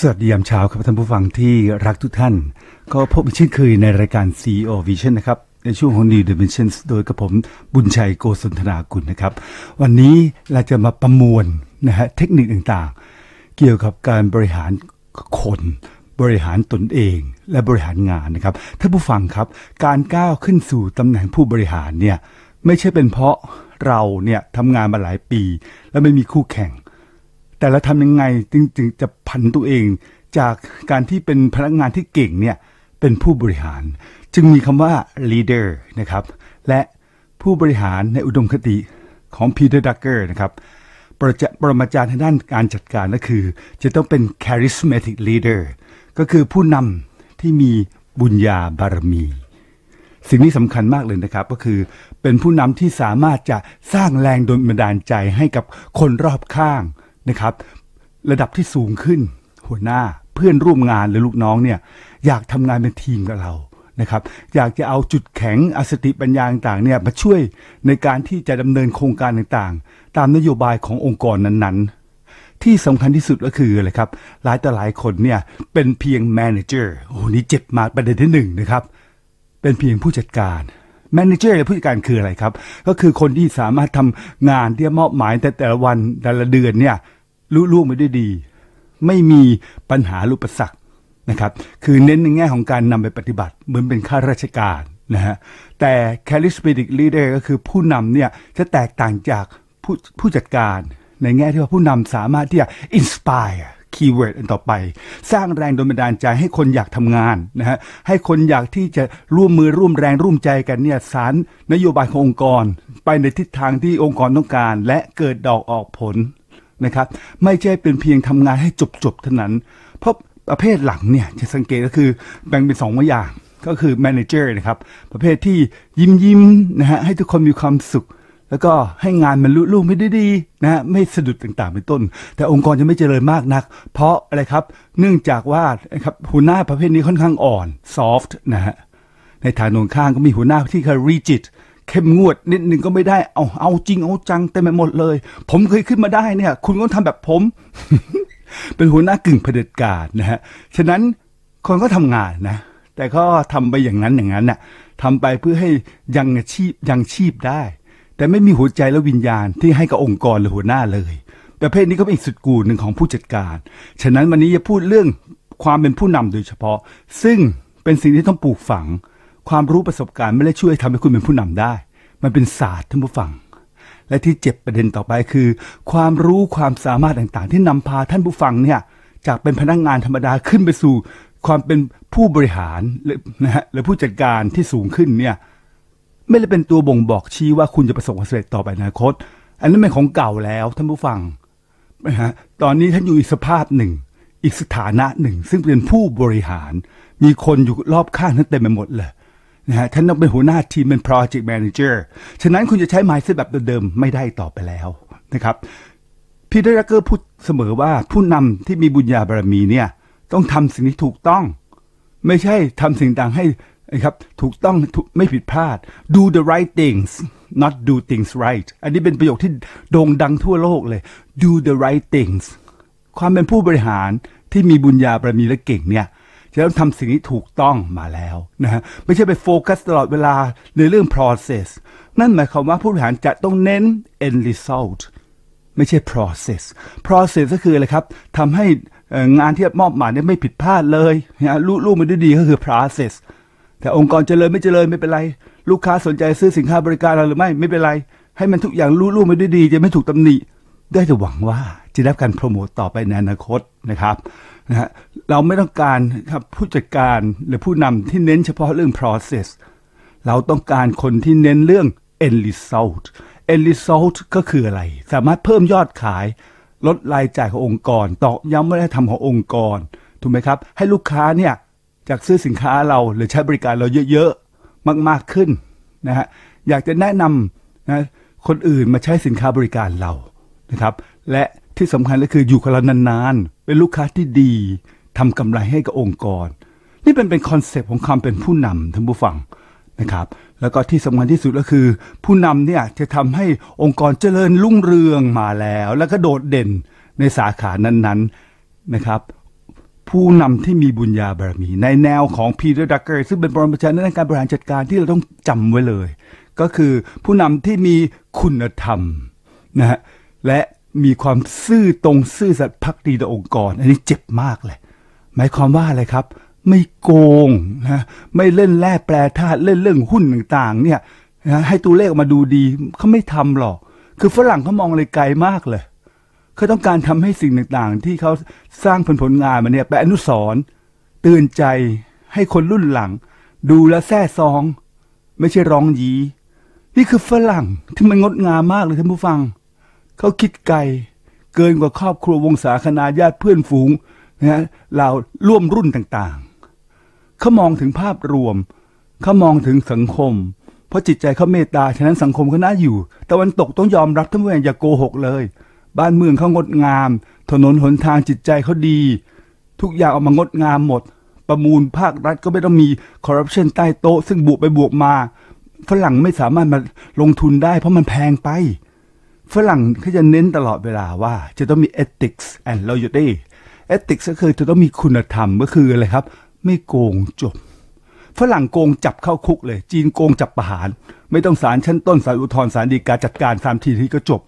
สวัสดียามเช้าครับท่านผู้ฟังที่รักทุกท่าน ก็พบเช่นเคยในรายการ CEO Vision นะครับในช่วงของ New Dimensions โดยกระผมบุญชัยโกศนธนากุลนะครับ วันนี้เราจะมาประมวลนะฮะเทคนิคต่างๆ เกี่ยวกับการบริหารคนบริหารตนเองและบริหารงานนะครับท่านผู้ฟังครับ การก้าวขึ้นสู่ตำแหน่งผู้บริหารเนี่ยไม่ใช่เป็นเพราะเราเนี่ยทำงานมาหลายปี และไม่มีคู่แข่งแต่เราทำยังไงจึงจึงจะผันตัวเองจากการที่เป็นพนักงานที่เก่งเนี่ยเป็นผู้บริหาร จึงมีคำว่า leader นะครับและผู้บริหารในอุดมคติของ Peter d ก u c k e r นะครับประปรมาจารย์ทางด้านการจัดการก็คือ จะต้องเป็น charismatic leader ก็คือผู้นำที่มีบุญญาบารมี สิ่งนี้สำคัญมากเลยนะครับ ก็คือเป็นผู้นำที่สามารถจะสร้างแรงดลบันดาลใจให้กับคนรอบข้างนะครับระดับที่สูงขึ้น หัวหน้าเพื่อนร่วมงานหรือลูกน้องเนี่ยอยากทำงานเป็นทีมกับเรานะครับอยากจะเอาจุดแข็งอสติปัญญาต่างๆเนี่ยมาช่วยในการที่จะดำเนินโครงการต่างๆ ตามนโยบายขององค์กรนั้นๆ ที่สำคัญที่สุดก็คืออะไรครับหลายต่อหลายคนเนี่ยเป็นเพียงแมเนเจอร์โอ้นี่เจ็บมากประเด็นที่หนึ่งนะครับ เป็นเพียงผู้จัดการแมเนเจอร์หรือผู้จัดการคืออะไรครับ ก็คือคนที่สามารถทำงานที่มอบหมายแต่แต่ละวันแต่ละเดือนเนี่ยลุล่วงไปด้วยดี ไม่มีปัญหาลุปสักนะครับ คือเน้นในแง่ของการนำไปปฏิบัติเหมือนเป็นข้าราชการนะฮะแต่ charismatic leader ก็คือผู้นำเนี่ยจะแตกต่างจากผู้ผู้จัดการ ในแง่ที่ว่าผู้นำสามารถที่จะ inspire คีย์เวิร์ดอันต่อไป สร้างแรงดลบันดาลใจให้คนอยากทำงานนะฮะให้คนอยากที่จะร่วมมือร่วมแรงร่วมใจกันเนี่ยสารนโยบายขององค์กร ไปในทิศทางที่องค์กรต้องการและเกิดดอกออกผลนะครับไม่ใช่เป็นเพียงทำงานให้จบๆเท่านั้นเพราะประเภทหลังเนี่ยจะสังเกตก็คือแบ่งเป็นสองอย่างก็คือ manager นะครับประเภทที่ยิ้มยิ้มนะฮะให้ทุกคนมีความสุข แล้วก็ให้งานมันลุล่วงไปได้ดีนะฮะไม่สะดุดต่างๆ เป็นต้น แต่องค์กรจะไม่เจริญมากนัก เพราะอะไรครับเนื่องจากว่าครับหัวหน้าประเภทนี้ค่อนข้างอ่อน soft นะฮะในฐานตงข้างก็มีหัวหน้าที่คือ rigid เข้มงวดนิดนึง ก็ไม่ได้เอาเอาจริงเอาจังเต็มไปหมดเลย ผมเคยขึ้นมาได้เนี่ย คุณก็ทำแบบผม เป็นหัวหน้ากึ่งเผด็จการนะฮะฉะนั้นคนก็ทำงานนะ แต่ก็ทำไปอย่างนั้นอย่างนั้นน่ะทำไปเพื่อให้ยังชีพยังชีพได้ แต่ไม่มีหัวใจและวิญญาณที่ให้กับองค์กรหรือหัวหน้าเลย ประเภทนี้ก็เป็นอีกสุดกูหนึ่งของผู้จัดการฉะนั้นวันนี้จะพูดเรื่องความเป็นผู้นำโดยเฉพาะ ซึ่งเป็นสิ่งที่ต้องปลูกฝังความรู้ประสบการณ์ไม่ได้ช่วยทำให้คุณเป็นผู้นำได้ มันเป็นศาสตร์ท่านผู้ฟัง และที่เจ็บประเด็นต่อไปคือ ความรู้ความสามารถต่างๆ ที่นำพาท่านผู้ฟังเนี่ย จากเป็นพนักงงานธรรมดาขึ้นไปสู่ ความเป็นผู้บริหารนะฮะหรือผู้จัดการที่สูงขึ้นเนี่ยไม่ได้เป็นตัวบ่งบอกชี้ว่าคุณจะประสบความสำเร็จต่อไปในอนาคต อันนั้นเป็นของเก่าแล้วท่านผู้ฟังนะฮะตอนนี้ท่านอยู่อีกสภาพหนึ่งอีกสถานะหนึ่งซึ่งเป็นผู้บริหารมีคนอยู่รอบข้างท่านเต็มไปหมดเลยนะฮะท่านต้องเป็นหัวหน้าทีม เป็น project manager ฉะนั้นคุณจะใช้ mindset แบบเดิมๆไม่ได้ต่อไปแล้วนะครับพีเตอร์รักเกอร์พูดเสมอว่าผู้นำที่มีบุญญาบารมีเนี่ยต้องทำสิ่งที่ถูกต้อง ไม่ใช่ทำสิ่งต่างให้ครับถูกต้องไม่ผิดพลาด do the right things not do things right อันนี้เป็นประโยคที่โด่งดังทั่วโลกเลย do the right things ความเป็นผู้บริหารที่มีบุญญาบารมีและเก่งเนี่ยจะต้องทำสิ่งนี้ถูกต้องมาแล้วนะฮะไม่ใช่ไปโฟกัสตลอดเวลาในเรื่อง process นั่นหมายความว่าผู้บริหารจะต้องเน้น end result ไม่ใช่ process process ก็คืออะไรครับทำให้งานที่มอบหมายนี่ไม่ผิดพลาดเลยนะลูลูมันด้ดีก็คือ process แต่องค์กรเจริญไม่เจริญไม่เป็นไร ลูกค้าสนใจซื้อสินค้าบริการเราหรือไม่ไม่เป็นไร ให้มันทุกอย่างลูลูมัด้ด้ดี จะไม่ถูกตำหนิได้แต่หวังว่าจะได้รับการโปรโมตต่อไปในอนาคตนะครับนะฮะเราไม่ต้องการครับผู้จัดการหรือผู้นำที่เน้นเฉพาะเรื่อง process เราต้องการคนที่เน้นเรื่อง end result end result ก็คืออะไร สามารถเพิ่มยอดขายลดรายจ่ายขององค์กรตอกย้ำวัฒนธรรมขององค์กรถูกไหมครับให้ลูกค้าเนี่ยจากซื้อสินค้าเราหรือใช้บริการเราเยอะๆมากๆขึ้นนะฮะอยากจะแนะนำนะคนอื่นมาใช้สินค้าบริการเรานะครับและที่สำคัญก็คืออยู่กับเรานานๆเป็นลูกค้าที่ดีทำกำไรให้กับองค์กร นี่เป็นเป็นคอนเซปต์ของความเป็นผู้นำท่านผู้ฟังนะครับ แล้วก็ที่สำคัญที่สุดก็คือ ผู้นำเนี่ย จะทำให้องค์กรเจริญรุ่งเรืองมาแล้ว แล้วก็โดดเด่นในสาขานั้น ๆนะครับ ผู้นำที่มีบุญญาบารมีในแนวของพีเตอร์ดักเกอร์ซึ่งเป็นปรมาจารย์ในการบริหารจัดการที่เราต้องจำไว้เลย ก็คือผู้นำที่มีคุณธรรมนะฮะและมีความซื่อตรงซื่อสัตย์พักดีต่อองค์กร อันนี้เจ็บมากเลย หมายความว่าอะไรครับ ไม่โกงนะไม่เล่นแร่แปรธาตุเล่นเรื่องหุ้นต่างๆเนี่ยนะให้ตัวเลขมาดูดีเขาไม่ทำหรอก คือฝรั่งเขามองเลยไกลมากเลยเขาต้องการทำให้สิ่งต่างๆ ที่เขาสร้างผลผลงานมาเนี่ยไปอนุสรเตือนใจให้คนรุ่นหลัง ดูแลแท้ซอง ไม่ใช่ร้องยี นี่คือฝรั่งที่มันงดงามมากเลยท่านผู้ฟังเขาคิดไกล เกินกว่าครอบครัววงศาคณาญาติเพื่อนฝูงนะเราร่วมรุ่นต่างๆ เขามองถึงภาพรวม เขามองถึงสังคม เพราะจิตใจเขาเมตตาฉะนั้นสังคมเขาน่าอยู่ตะวันตกต้องยอมรับทั้งวมืออย่าโกหกเลย บ้านเมืองเขางดงาม ถนนหนทางจิตใจเขาดี ทุกอย่างออกมางดงามหมด ประมูลภาครัฐก็ไม่ต้องมีคอร์รัปชันใต้โต๊ะซึ่งบวกไปบวกมาฝรั่งไม่สามารถมาลงทุนได้ เพราะมันแพงไปฝรั่งเขาจะเน้นตลอดเวลาว่า จะต้องมี ethics and loyalty ethics ก็คือจะต้องมีคุณธรรมก็คืออะไรครับ ไม่โกงจบ ฝรั่งโกงจับเข้าคุกเลย จีนโกงจับประหาร ไม่ต้องศาลชั้นต้นศาลอุทธรณ์ศาลฎีกาจัดการสามทีที่ก็จบ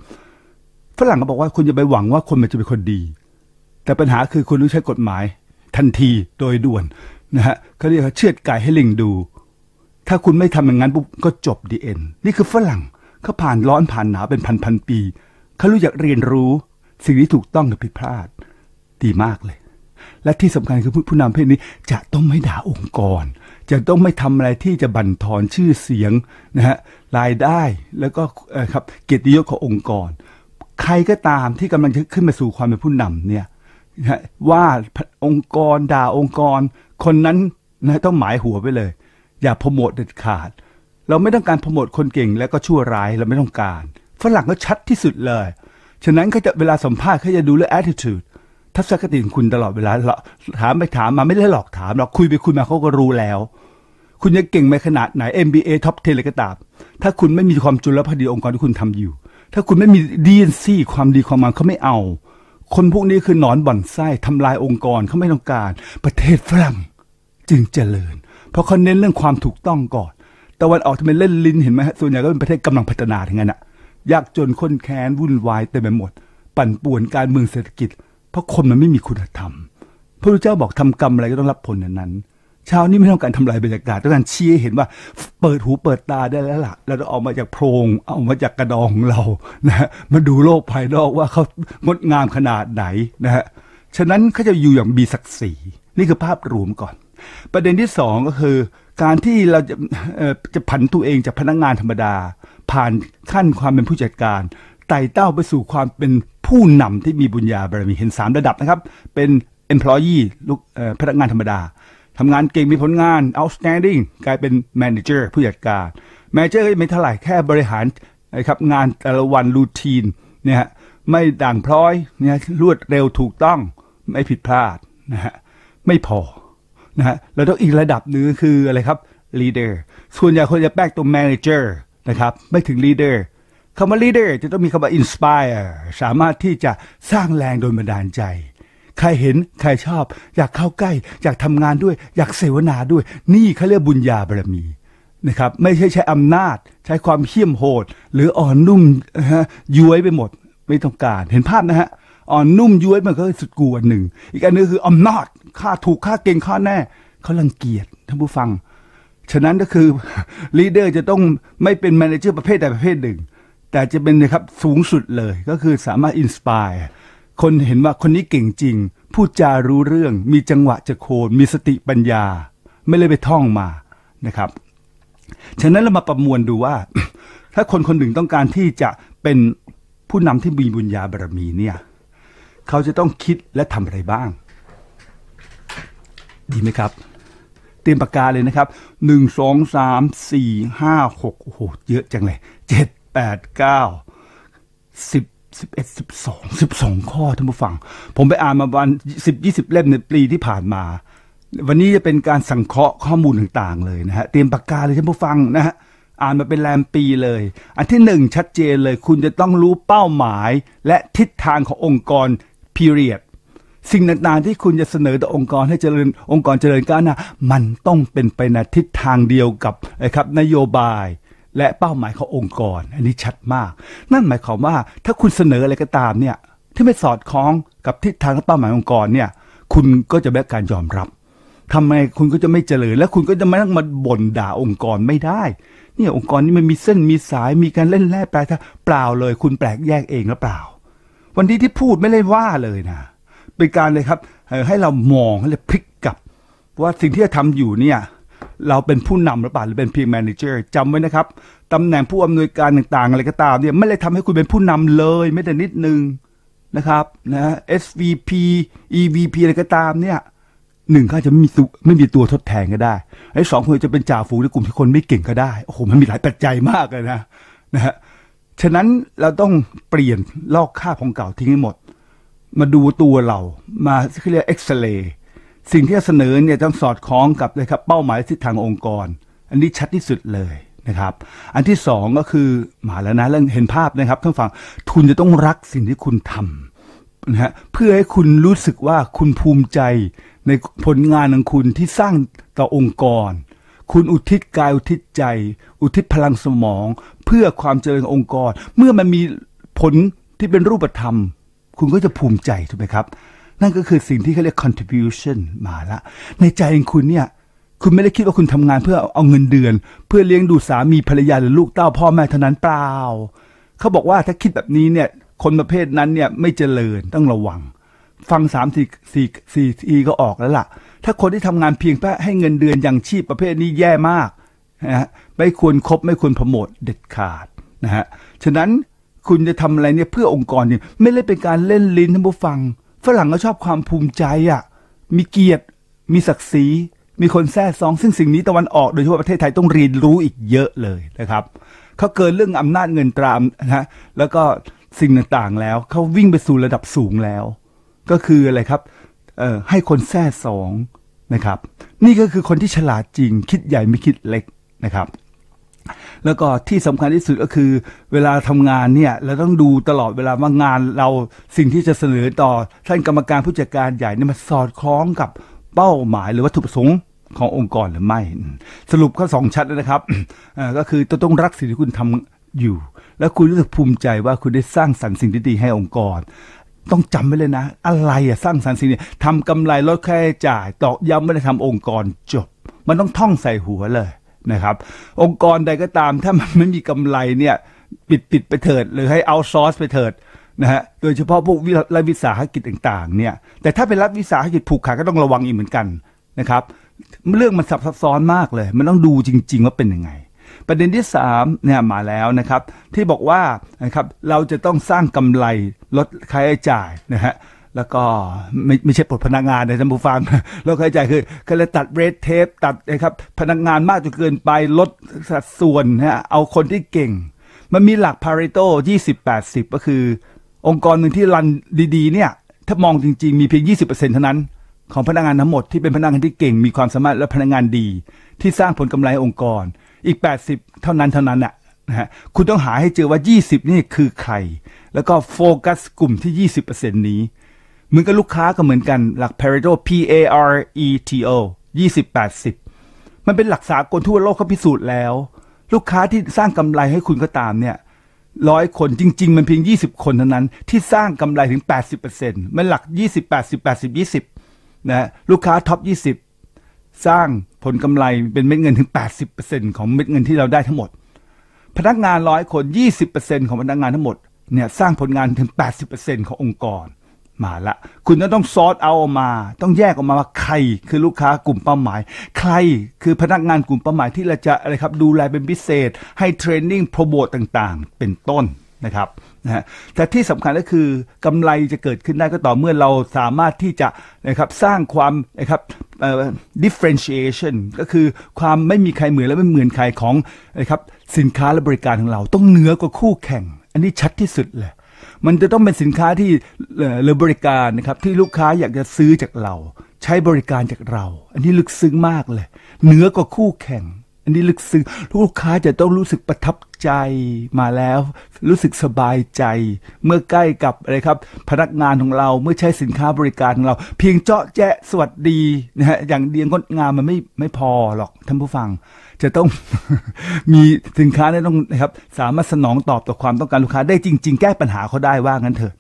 ฝรั่งก็บอกว่าคุณจะไปหวังว่าคนมันจะเป็นคนดี แต่ปัญหาคือคุณต้องใช้กฎหมายทันทีโดยด่วนนะฮะเขาเรียกาเชือดไก่ให้ลิงดู ถ้าคุณไม่ทำอย่างนั้นปุ๊บก็จบดีเอ็นนี่คือฝรั่งเขาผ่านร้อนผ่านหนาวเป็นพันพันปีเขารู้ยากเรียนรู้สิ่งที่ถูกต้องกับผิดพลาดดีมากเลย และที่สำคัญคือผู้นำเพศนี้จะต้องไม่ด่าองค์กร จะต้องไม่ทำอะไรที่จะบั่นทอนชื่อเสียงนะฮะรายได้แล้วก็ครับเกียรติยศขององค์กร ใครก็ตามที่กำลังจะขึ้นมาสู่ความเป็นผู้นำเนี่ยนะว่าองค์กรด่าองค์กร คนนั้นนะต้องหมายหัวไปเลย อย่าโปรโมทเด็ดขาดเราไม่ต้องการโปรโมทคนเก่งและก็ชั่วร้ายเราไม่ต้องการ ฝรั่งก็ชัดที่สุดเลย ฉะนั้นเขาจะเวลาสัมภาษณ์เขาจะดูเรื่อง attitude ทัศนคติของคุณตลอดเวลาถามไปถามมาไม่ได้หลอกถาม เราคุยไปคุยมาเขาก็รู้แล้ว คุณจะเก่งไปขนาดไหน MBA top 10เลยก็ตามถ้าคุณไม่มีความจุลพดีองค์กรที่คุณทำอยู่ ถ้าคุณไม่มี DNC ความดีความมันเขาไม่เอา คนพวกนี้คือหนอนบ่อนไส้ทำลายองค์กรเขาไม่ต้องการ ประเทศฝรั่งจึงเจริญ เพราะเขาเน้นเรื่องความถูกต้องก่อนตะวันออกทำไมเล่นลิ้นเห็นไหมฮะส่วนใหญ่ก็เป็นประเทศกำลังพัฒนาทั้งนั้นอะยากจนข้นแค้น วุ่นวายเต็มไปหมด ปั่นป่วนการเมืองเศรษฐกิจ เพราะคนมันไม่มีคุณธรรม พระพุทธเจ้าบอกทำกรรมอะไรก็ต้องรับผลนั้นเช้านี้ไม่ต้องการทำลายบรรยากาศต้องการชี้ให้เห็นว่าเปิดหูเปิดตาได้แล้วล่ะเราจะออกมาจากโพรงเอามาจากกระดองของเรานะมาดูโลกภายนอกว่าเขางดงามขนาดไหนนะฮะฉะนั้นเขาจะอยู่อย่างมีศักดิ์ศรีนี่คือภาพรวมก่อน ประเด็นที่สองก็คือการที่เราจะจะผันตัวเองจากพนักงานธรรมดา ผ่านขั้นความเป็นผู้จัดการ ไต่เต้าไปสู่ความเป็นผู้นำที่มีบุญญาบารมี เห็น3ระดับนะครับ เป็น employee ลูกพนักงานธรรมดาทำงานเก่งมีผลงาน outstanding กลายเป็น manager ผู้จัดการ manager ก็ไม่เท่าไหร่ แค่บริหารนะครับงานแต่ละวันรูทีนเนี่ยไม่ด่างพร้อยเนี่ยรวดเร็วถูกต้อง ไม่ผิดพลาดนะฮะไม่พอนะฮะเราต้องอีกระดับหนึ่งคืออะไรครับ leader ส่วนใหญ่คนจะแปกตัว manager นะครับไม่ถึง leader คำว่า leader จะต้องมีคำว่า inspire สามารถที่จะสร้างแรงโดยบันดาลใจ ใครเห็นใครชอบอยากเข้าใกล้ อยากทำงานด้วยอยากเสวนาด้วย นี่เขาเรียกบุญญาบารมีนะครับไม่ใช่ใช้อำนาจ ใช้ความเขี้ยมโหด หรืออ่อนนุ่มนะฮะย้วยไปหมด ไม่ต้องการเห็นภาพนะฮะอ่อนนุ่มย้วยมันก็สุดกูอันหนึ่ง อีกอันนึงคืออำนาจค่าถูกค่าเก่งค่าแน่ เขาลังเกียจท่านผู้ฟัง ฉะนั้นก็คือลีดเดอร์จะต้องไม่เป็นแมเนเจอร์ประเภทใดประเภทหนึ่ง แต่จะเป็นนะครับสูงสุดเลยก็คือสามารถอินสปายคนเห็นว่าคนนี้เก่งจริง พูดจารู้เรื่อง มีจังหวะจะโคนมีสติปัญญา ไม่เลยไปท่องมา นะครับ ฉะนั้นเรามาประมวลดูว่า ถ้าคนคนหนึ่งต้องการที่จะเป็นผู้นำที่มีบุญญาบารมีเนี่ยเขาจะต้องคิดและทำอะไรบ้าง ดีไหมครับ เตรียมปากกาเลยนะครับ หนึ่ง สอง สาม สี่ ห้า หกโอ้โห เยอะจังเลยเจ็ด แปดเก้า สิบสิบเอ็ดสิบสองสิบสองข้อท่านผู้ฟัง ผมไปอ่านมาวันสิบยี่สิบเล่มในปีที่ผ่านมา วันนี้จะเป็นการสังเคราะห์ข้อมูลต่างๆเลยนะฮะ เตรียมปากกาเลยท่านผู้ฟังนะฮะ อ่านมาเป็นแรมปีเลย อันที่หนึ่งชัดเจนเลย คุณจะต้องรู้เป้าหมาย และทิศทางขององค์กร period สิ่งต่างๆที่คุณจะเสนอต่อองค์กรให้เจริญ องค์กรเจริญก้าวหน้ามันต้องเป็นไปในทิศทางเดียวกับนะครับนโยบาย และเป้าหมายขององค์กร อันนี้ชัดมาก นั่นหมายความว่าถ้าคุณเสนออะไรก็ตามเนี่ยที่ไม่สอดคล้องกับทิศทางและเป้าหมายองค์กรเนี่ยคุณก็จะได้การยอมรับทำไมคุณก็จะไม่เจริญ และคุณก็จะไม่ต้องมาบ่นด่าองค์กรไม่ได้ เนี่ยองค์กรนี้มันมีเส้นมีสายมีการเล่นแร่แปลเปล่าเลย คุณแปลกแยกเองหรือเปล่าวันนี้ที่พูดไม่ได้ว่าเลยนะ เป็นการเลยครับ ให้เรามองให้เราพลิกกลับว่าสิ่งที่เราทำอยู่เนี่ย เราเป็นผู้นำหรือเปล่าหรือเป็นเพียงแมネเจอร์จำไว้นะครับตำแหน่งผู้อำนวยการต่างๆ อะไรก็ตาม เนี่ยไม่ได้ทำให้คุณเป็นผู้นำเลย ไม่แต่นิดนึงนะครับนะ SVP EVP อะไรก็ตามเนี่ยหนึ่ง้าจะไม่มีไม่มีตัวทดแทนก็ได้ไอ้สองคนจะเป็นจ่าฝูงในกลุ่มที่คนไม่เก่งก็ได้โอ้โหมันมีหลายปัจจัยมากเลยนะนะฮะฉะนั้นเราต้องเปลี่ยนลอกค่าของเก่าทิ้งให้หมด มาดูตัวเรา มาเรียกเอ็กซเรย์สิ่งที่เสนอเนี่ยต้องสอดคล้องกับเลยครับ เป้าหมายทิศทางองค์กร อันนี้ชัดที่สุดเลยนะครับ อันที่สองก็คือ มาแล้วนะเรื่องเห็นภาพนะครับท่านฟังทุนจะต้องรักสิ่งที่คุณทำนะฮะเพื่อให้คุณรู้สึกว่าคุณภูมิใจในผลงานของคุณที่สร้างต่อองค์กร คุณอุทิศกายอุทิศใจ อุทิศพลังสมองเพื่อความเจริญองค์กร เมื่อมันมีผลที่เป็นรูปธรรม คุณก็จะภูมิใจ ถูกไหมครับ นั่นก็คือสิ่งที่เขาเรียก contribution มาละในใจของคุณเนี่ย คุณไม่ได้คิดว่าคุณทำงานเพื่อเอาเงินเดือน เพื่อเลี้ยงดูสามีภรรยาหรือลูกเต้าพ่อแม่เท่านั้นเปล่าเขาบอกว่าถ้าคิดแบบนี้เนี่ย คนประเภทนั้นเนี่ยไม่เจริญต้องระวัง ฟังสามสี่สี่สี่ทีก็ออกแล้วล่ะ ถ้าคนที่ทำงานเพียงแค่ให้เงินเดือนอย่างชีพประเภทนี้แย่มากนะไม่ควรครบไม่ควรโปรโมท เด็ดขาดนะฮะฉะนั้นคุณจะทำอะไรเนี่ยเพื่อองค์กรเนี่ยไม่ได้เป็นการเล่นลิ้นท่านผู้ฟัง ฝรั่งก็ชอบความภูมิใจอะ่ะมีเกียรติ มีศักดิ์ศรีมีคนแท้ซอง ซึ่งสิ่งนี้ตะวันออกโดยเฉพาะประเทศไทยต้องเรียนรู้อีกเยอะเลยนะครับเขาเกินเรื่องอำนาจเงินตรามนะแล้วก็สิ่งต่างๆแล้ว เขาวิ่งไปสู่ระดับสูงแล้ว ก็คืออะไรครับเออ่ให้คนแท้สองนะครับ นี่ก็คือคนที่ฉลาดจริง คิดใหญ่ไม่คิดเล็กนะครับแล้วก็ที่สำคัญที่สุดก็คือ เวลาทำงานเนี่ยเราต้องดูตลอดเวลาว่างานเราสิ่งที่จะเสนอต่อท่านกรรมการผู้จัดการใหญ่เนี่ยมันสอดคล้องกับเป้าหมาย หรือวัตถุประสงค์ขององค์กรหรือไม่ สรุปก็สองชัดนะครับก็คือ ต้องรักสิ่งที่คุณทำอยู่ และคุณรู้สึกภูมิใจว่าคุณได้สร้างสรรค์สิ่งดีๆให้องค์กร ต้องจำไว้เลยนะ อะไรอะสร้างสรรค์สิ่งนี้ทำกำไรลดค่าใช้จ่ายตอกย้ำไม่ได้ทำองค์กรจบ มันต้องท่องใส่หัวเลยนะครับองค์กรใดก็ตามถ้ามันไม่มีกำไรเนี่ยปิดปิดไปเถิด หรือให้เอาซอร์สไปเถิดนะฮะโดยเฉพาะพวกรัฐวิสาหกิจต่างๆเนี่ยแต่ถ้าเป็นรัฐวิสาหกิจผูกขาดก็ต้องระวังอีกเหมือนกันนะครับเรื่องมันซับซ้อนมากเลย มันต้องดูจริงๆว่าเป็นยังไง ประเด็นที่3เนี่ยมาแล้วนะครับ ที่บอกว่านะครับเราจะต้องสร้างกำไรลดค่าใช้จ่ายนะฮะแล้วก็ไม่ไม่ใช่ปลดพนักงานนะท่านผู้ฟังเราเข้าใจคือก็เลยตัดเรทเทปตัดนะครับพนักงานมากจนเกินไปลดสัดส่วนนะเอาคนที่เก่ง มันมีหลักพาริโตดสิบก็คือ องค์กรหนึ่งที่รันดีๆเนี่ยถ้ามองจริงๆ มีเพียงยี่สิบเปอร์เซ็นท่านั้น ของพนักงานทั้งหมดที่เป็นพนักงานที่เก่ง มีความสามารถและพนักงานดี ที่สร้างผลกำไรองค์กรอีกแปดสิบเท่านั้นเท่านั้นอะนะฮะคุณต้องหาให้เจอว่า 20นี่คือใคร แล้วก็โฟกัสกลุ่มที่20%นี้เหมือนกับลูกค้าก็เหมือนกันหลัก Pareto P A R E T O 20-80 มันเป็นหลักสากลทั่วโลกเขาพิสูจน์แล้ว ลูกค้าที่สร้างกำไรให้คุณก็ตามเนี่ยร้อยคนจริง ๆ มันเพียง 20 คนเท่านั้น ที่สร้างกำไรถึง 80%มันหลัก20 80 80 20นะลูกค้าท็อป20 สร้างผลกำไร เป็นเม็ดเงินถึง 80%ของเม็ดเงินที่เราได้ทั้งหมด พนักงานร้อยคน 20%ของพนักงานทั้งหมดเนี่ยสร้างผลงานถึง80%ขององค์กรมาละคุณต้องซอรเอาออกมา ต้องแยกออกมาว่าใครคือลูกค้ากลุ่มเป้าหมาย ใครคือพนักงานกลุ่มเป้าหมายที่เราจะอะไรครับดูแลเป็นพิเศษ ให้เทรนนิ่งโปรโมตต่างๆ เป็นต้นนะครับนะฮะแต่ที่สำคัญก็คือกำไรจะเกิดขึ้นได้ก็ต่อเมื่อเราสามารถที่จะนะครับสร้างความนะครับ differentiation ก็คือความไม่มีใครเหมือนและไม่เหมือนใครของนะครับสินค้าและบริการของเรา ต้องเหนือกว่าคู่แข่ง อันนี้ชัดที่สุดเลยมันจะต้องเป็นสินค้าที่หรือบริการนะครับ ที่ลูกค้าอยากจะซื้อจากเรา ใช้บริการจากเรา อันนี้ลึกซึ้งมากเลยเหนือกว่าคู่แข่ง อันนี้ลึกซึ้งลูกค้าจะต้องรู้สึกประทับใจมาแล้ว รู้สึกสบายใจ เมื่อใกล้กับอะไรครับพนักงานของเราเมื่อใช้สินค้าบริการของเรา เพียงเจาะแจะสวัสดีนะฮะอย่างเดียงงดงามมันไม่ไม่พอหรอกท่านผู้ฟังจะต้องมีสินค้าเนี่ยต้องนะครับสามารถสนองตอบต่อความต้องการลูกค้า ได้จริง ๆแก้ปัญหาเขาได้ว่างั้นเถอะ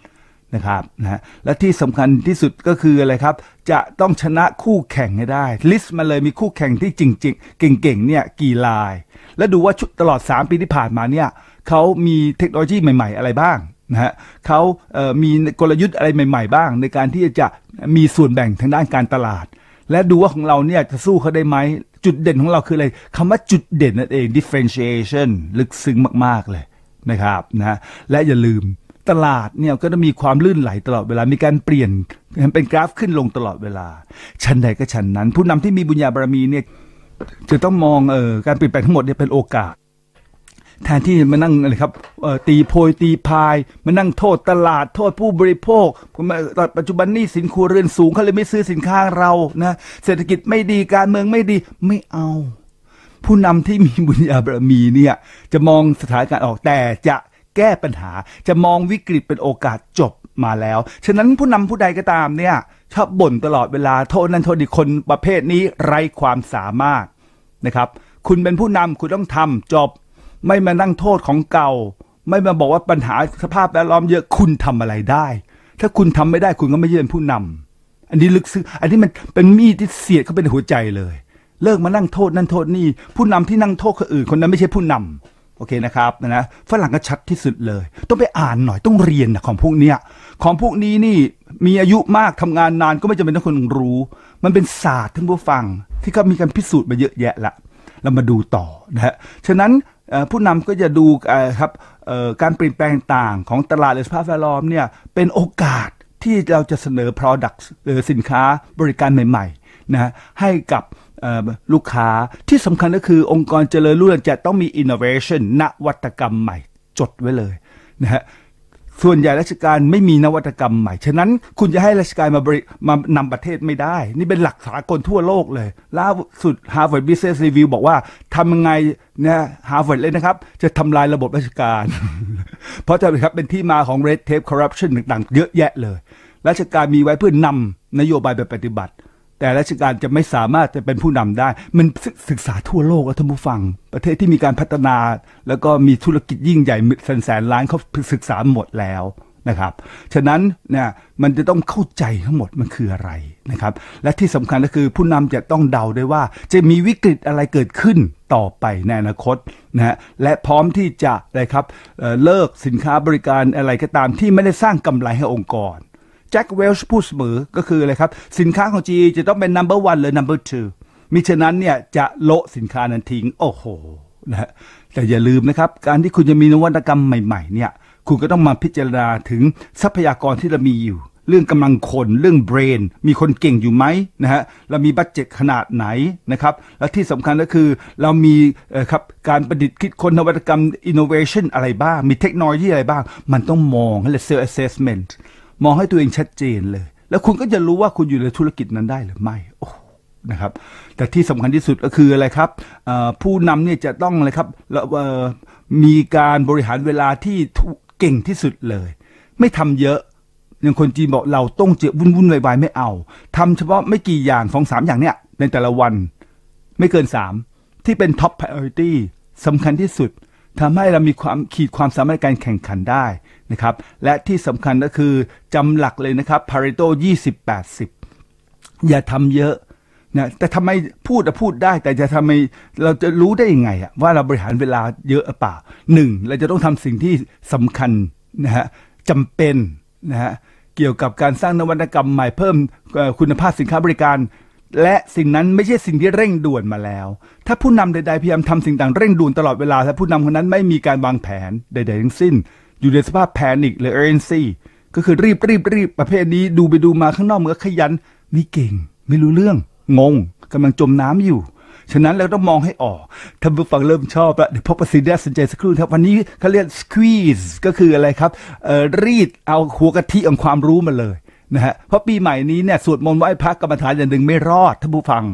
นะครับนะและที่สำคัญที่สุดก็คืออะไรครับ จะต้องชนะคู่แข่งให้ได้ ลิสต์มาเลยมีคู่แข่งที่จริง ๆ เก่งๆเนี่ยกี่ลาย และดูว่าตลอด 3 ปีที่ผ่านมาเนี่ยเขามีเทคโนโลยีใหม่ ๆอะไรบ้างนะฮะเขาเมีกลยุทธ์อะไรใหม่ ๆบ้าง ในการที่จะมีส่วนแบ่งทางด้านการตลาด และดูว่าของเราเนี่ยจะสู้เขาได้ไหมจุดเด่นของเราคืออะไรคำว่าจุดเด่นนั่นเอง differentiation ลึกซึ้งมาก ๆเลยนะครับนะและอย่าลืมตลาดเนี่ยก็จะมีความลื่นไหลตลอดเวลามีการเปลี่ยน เป็นกราฟขึ้นลงตลอดเวลา ชั้นใดก็ชั้นนั้น ผู้นำที่มีบุญญาบารมีเนี่ยจะต้องมองเออการเปลี่ยนแปลงทั้งหมดเนี่ยเป็นโอกาสแทนที่มานั่งอะไรครับ ตีโพยตีพาย มานั่งโทษตลาด โทษผู้บริโภคปัจจุบันนี้สินครัวเรือนสูงเขาเลยไม่ซื้อสินค้าเรา นะ เศรษฐกิจไม่ดีการเมืองไม่ดี ไม่เอา ผู้นำที่มีบุญญาบารมีเนี่ย จะมองสถานการณ์ออกแต่จะแก้ปัญหา จะมองวิกฤตเป็นโอกาสจบมาแล้ว ฉะนั้นผู้นำผู้ใดก็ตามเนี่ยชอบบ่นตลอดเวลา โทษนั้นโทษดีคนประเภทนี้ไร้ความสามารถนะครับ คุณเป็นผู้นำคุณต้องทำจบไม่มานั่งโทษของเก่า ไม่มาบอกว่าปัญหาสภาพแวดล้อมเยอะคุณทำอะไรได้ ถ้าคุณทำไม่ได้คุณก็ไม่ใช่เป็นผู้นำ อันนี้ลึกซึ้งอันนี้มันเป็นมีดที่เสียดเข้าไปในหัวใจเลย เลิกมานั่งโทษนั่นโทษนี่ผู้นำที่นั่งโทษคนอื่นคนนั้นไม่ใช่ผู้นำโอเคนะครับนะฝรั่งก็ชัดที่สุดเลย ต้องไปอ่านหน่อยต้องเรียนนะของพวกเนี้ย ของพวกนี้นี่มีอายุมากทำงานนานก็ไม่จำเป็นต้องคนรู้ มันเป็นศาสตร์ท่านผู้ฟัง ที่ก็มีการพิสูจน์มาเยอะแยะละ เรามาดูต่อนะฮะฉะนั้นผู้นำก็จะดูครับการเปลี่ยนแปลงต่างของตลาดหรือสภาพแวดล้อมเนี่ยเป็นโอกาสที่เราจะเสนอ product หรือสินค้าบริการใหม่ๆนะให้กับลูกค้าที่สำคัญก็คือองค์กรเจริญรุ่งเรืองจะต้องมี innovation นวัตกรรมใหม่จดไว้เลยนะฮะส่วนใหญ่ราชการไม่มีนวัตกรรมใหม่ ฉะนั้นคุณจะให้ราชการมาบริมานำประเทศไม่ได้ นี่เป็นหลักสากลทั่วโลกเลย ล่าสุด Harvard Business Review บอกว่าทำยังไงเนี่ยฮาร์วาร์ดเลยนะครับ จะทำลายระบบราชการ เพราะจะครับเป็นที่มาของ red tape corruption ต่างๆเยอะแยะเลย ราชการมีไว้เพื่อนำนโยบายไปปฏิบัติแต่ราชการจะไม่สามารถจะเป็นผู้นำได้ มันศึกษาทั่วโลกท่านผู้ฟัง ประเทศที่มีการพัฒนา แล้วก็มีธุรกิจยิ่งใหญ่แสนแสนล้านเขาศึกษาหมดแล้วนะครับ ฉะนั้นเนี่ยมันจะต้องเข้าใจทั้งหมดมันคืออะไร นะครับ และที่สำคัญก็คือผู้นำจะต้องเดาได้ว่า จะมีวิกฤตอะไรเกิดขึ้นต่อไปในอนาคตนะฮะ และพร้อมที่จะอะไรครับเลิกสินค้าบริการอะไรก็ตาม ที่ไม่ได้สร้างกำไรให้องค์กรจ็คเวลช์พูดเสมอ ก็คืออะไรครับสินค้าของ GE จะต้องเป็น number one หรือ number two มิฉะนั้นเนี่ยจะโละสินค้านั้นทิ้งโอ้โหนะแต่อย่าลืมนะครับ การที่คุณจะมีนวัตกรรมใหม่ๆเนี่ยคุณก็ต้องมาพิจารณาถึงทรัพยากรที่เรามีอยู่ เรื่องกำลังคนเรื่องเบรน มีคนเก่งอยู่ไหมนะฮะเรามีบัตเจ็ตขนาดไหนนะครับและที่สำคัญก็คือเรามีครับการประดิษฐ์คิดค้นนวัตกรรมอินโนเวชันอะไรบ้างมีเทคโนโลยีอะไรบ้าง มันต้องมองให้ละเซลล์แอสเซสเมนต์มองให้ตัวเองชัดเจนเลย แล้วคุณก็จะรู้ว่าคุณอยู่ในธุรกิจนั้นได้หรือไม่โอ้นะครับ แต่ที่สำคัญที่สุดก็คืออะไรครับ ผู้นำเนี่ยจะต้องอะไรครับมีการบริหารเวลาที่เก่งที่สุดเลย ไม่ทำเยอะ อย่างคนจีนบอกเราต้องเจอวุ่นวุ่นวายๆไม่เอา ทำเฉพาะไม่กี่อย่างสองสามอย่างเนี่ย ในแต่ละวันไม่เกินสามที่เป็นท็อปพิเออร์ตี้สำคัญที่สุดทำให้เรามีความขีดความสามารถการแข่งขันได้นะครับและที่สำคัญก็คือจำหลักเลยนะครับพาริโต2สิบอย่าทำเยอะนะแต่ทำไมพูดะพูดได้แต่จะทำไมเราจะรู้ได้ยังไงอะว่าเราบริหารเวลาเยอะเปล่าหนึ่งเราจะต้องทำสิ่งที่สำคัญนะฮะจำเป็นนะฮะเกี่ยวกับการสร้างนวัตกรรมใหม่เพิ่มคุณภาพสินค้าบริการ และสิ่งนั้นไม่ใช่สิ่งที่เร่งด่วนมาแล้ว ถ้าผู้นำใด ๆพยายามทำสิ่งต่างเร่งด่วนตลอดเวลาและผู้นำคนนั้นไม่มีการวางแผนใดๆทั้งสิ้นอยู่ในสภาพแพนิคหรือเอเรนซีก็คือรีบรีบรีบประเภทนี้ดูไปดูมาข้างนอกเมือขยันนี่เก่ง ไม่รู้เรื่อง งงกำลังจมน้ำอยู่ ฉะนั้นเราต้องมองให้ออกท่านผู้ฟังเริ่มชอบละเดี๋ยวพบประสิทธิ์สนใจสักครู่ครับวันนี้เขาเรียก squeeze ก็คืออะไรครับเอ่อรีดเอาหัวกะทิของความรู้มาเลยนะฮะเพราะปีใหม่นี้เนี่ยสวดมนต์ไหว้พระกรรมฐานอย่างหนึ่งไม่รอดท่านผู้ฟัง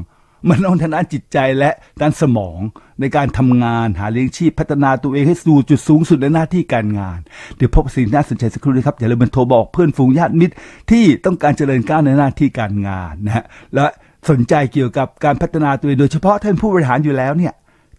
มัน้องทางด้านจิตใจและด้านสมองในการทำงานหาเลี้ยงชีพพัฒนาตัวเองให้สู่จุดสูงสุดในหน้าที่การงานเดี๋ยวพบสิ่งน่าสนใจสักครู่นะครับอย่าลืมโทรบอก เพื่อนฝูงญาติมิตรที่ต้องการเจริญก้าวในหน้าที่การงานนะฮะและสนใจเกี่ยวกับการพัฒนาตัวเอง โดยเฉพาะท่านผู้บริหารอยู่แล้วเนี่ย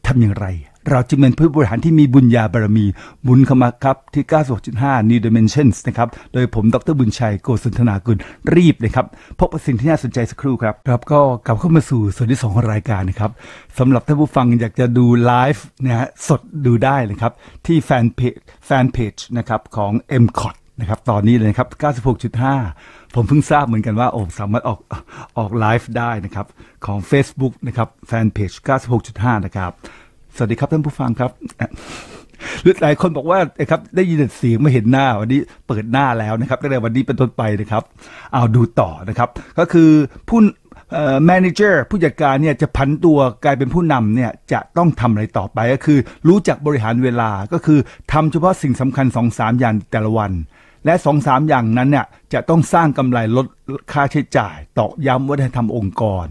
ทำอย่างไรเราจึงเป็นผู้บริหารที่มีบุญญาบารมีบุญเข้ามาครับ ที่ 96.5 New Dimensions นะครับ โดยผม ดรบุญชัย โกศนธนากุลรีบนะครับ พบสิ่งที่น่าสนใจสักครู่ครับครับก็กลับเข้ามาสู่ส่วนที่2ของรายการนะครับสำหรับท่านผู้ฟังอยากจะดูไลฟ์นะฮะสดดูได้เลยครับ ที่แฟนเพจแฟนเพจนะครับของ m c o t นะครับ ตอนนี้เลยครับ 96.5 ผมเพิ่งทราบเหมือนกันว่าโอ้สามารถออกออกไลฟ์ได้นะครับของ Facebook นะครับแฟนเพจ 96.5 นะครับสวัสดีครับ ท่านผู้ฟังครับ หรือหลายคนบอกว่านะครับได้ยินเสียงไม่เห็นหน้า วันนี้เปิดหน้าแล้วนะครับตั้งแต่วันนี้เป็นต้นไปนะครับ เอาดูต่อนะครับ ก็คือผู้ manager ผู้จัดการเนี่ยจะผันตัวกลายเป็นผู้นำเนี่ยจะต้องทำอะไรต่อไปก็คือ รู้จักบริหารเวลา ก็คือทำเฉพาะสิ่งสำคัญ2มอย่างแต่ละวัน และสองสามอย่างนั้นเนี่ยจะต้องสร้างกำไรลดค่าใช้จ่ายตอกย้ำวัฒนธรรมองค์กร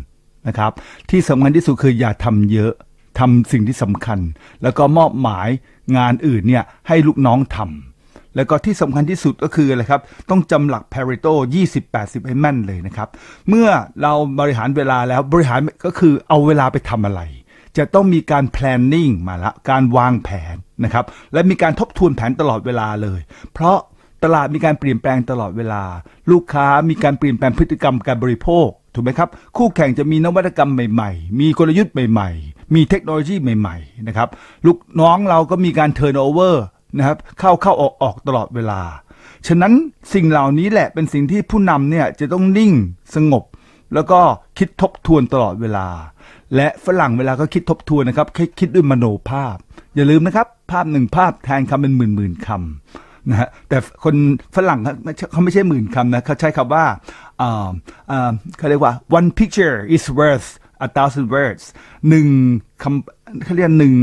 นะครับ ที่สำคัญที่สุดคืออย่าทำเยอะทำสิ่งที่สำคัญแล้วก็มอบหมายงานอื่นเนี่ยให้ลูกน้องทำแล้วก็ที่สำคัญที่สุดก็คืออะไรครับต้องจำหลัก p a r e t o 20 80ให้แม่นเลยนะครับ เมื่อเราบริหารเวลาแล้วบริหารก็คือเอาเวลาไปทำอะไร จะต้องมีการ planning มาละ การวางแผนนะครับและมีการทบทวนแผนตลอดเวลาเลย เพราะตลาดมีการเปลี่ยนแปลงตลอดเวลา ลูกค้ามีการเปลี่ยนแปลงพฤติกรรมการบริโภคถูกไหมครับ คู่แข่งจะมีนวัตกรรมใหม่ ๆ มีกลยุทธ์ใหม่ๆ มีเทคโนโลยีใหม่ๆนะครับลูกน้องเราก็มีการเทิร์นโอเวอร์นะครับเข้าเข้าออกออกตลอดเวลา ฉะนั้นสิ่งเหล่านี้แหละเป็นสิ่งที่ผู้นำเนี่ยจะต้องนิ่งสงบ แล้วก็คิดทบทวนตลอดเวลา และฝรั่งเวลาก็คิดทบทวนนะครับ คิดด้วยมโนภาพ อย่าลืมนะครับภาพหนึ่งภาพแทนคำเป็นหมื่นหมื่นคำนะฮะแต่คนฝรั่งเขาไม่ใช่หมื่นคำนะเขาใช้คำว่าเขาเรียกว่า one picture is worth a thousand words หนึ่งคำเขาเรียกหนึ่ง